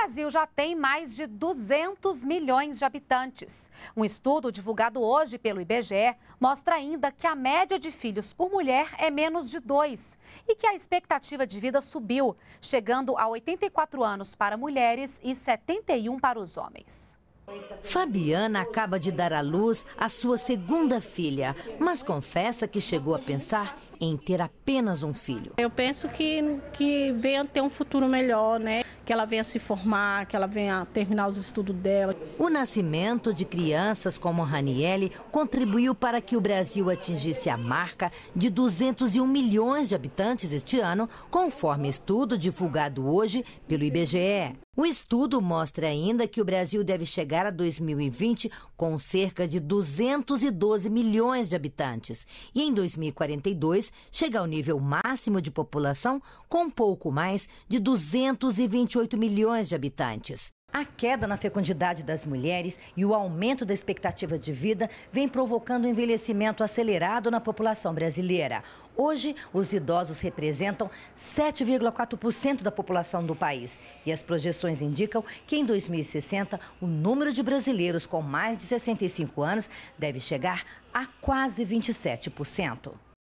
Brasil já tem mais de 200 milhões de habitantes. Um estudo divulgado hoje pelo IBGE mostra ainda que a média de filhos por mulher é menos de dois e que a expectativa de vida subiu, chegando a 84 anos para mulheres e 71 para os homens. Fabiana acaba de dar à luz a sua segunda filha, mas confessa que chegou a pensar em ter apenas um filho. Eu penso que, que venha ter um futuro melhor, né? que ela venha se formar, que ela venha terminar os estudos dela. O nascimento de crianças como Raniele contribuiu para que o Brasil atingisse a marca de 201 milhões de habitantes este ano, conforme estudo divulgado hoje pelo IBGE. Um estudo mostra ainda que o Brasil deve chegar a 2020 com cerca de 212 milhões de habitantes e em 2042 chega ao nível máximo de população com pouco mais de 228 milhões de habitantes. A queda na fecundidade das mulheres e o aumento da expectativa de vida vem provocando um envelhecimento acelerado na população brasileira. Hoje, os idosos representam 7,4% da população do país. E as projeções indicam que em 2060, o número de brasileiros com mais de 65 anos deve chegar a quase 27%.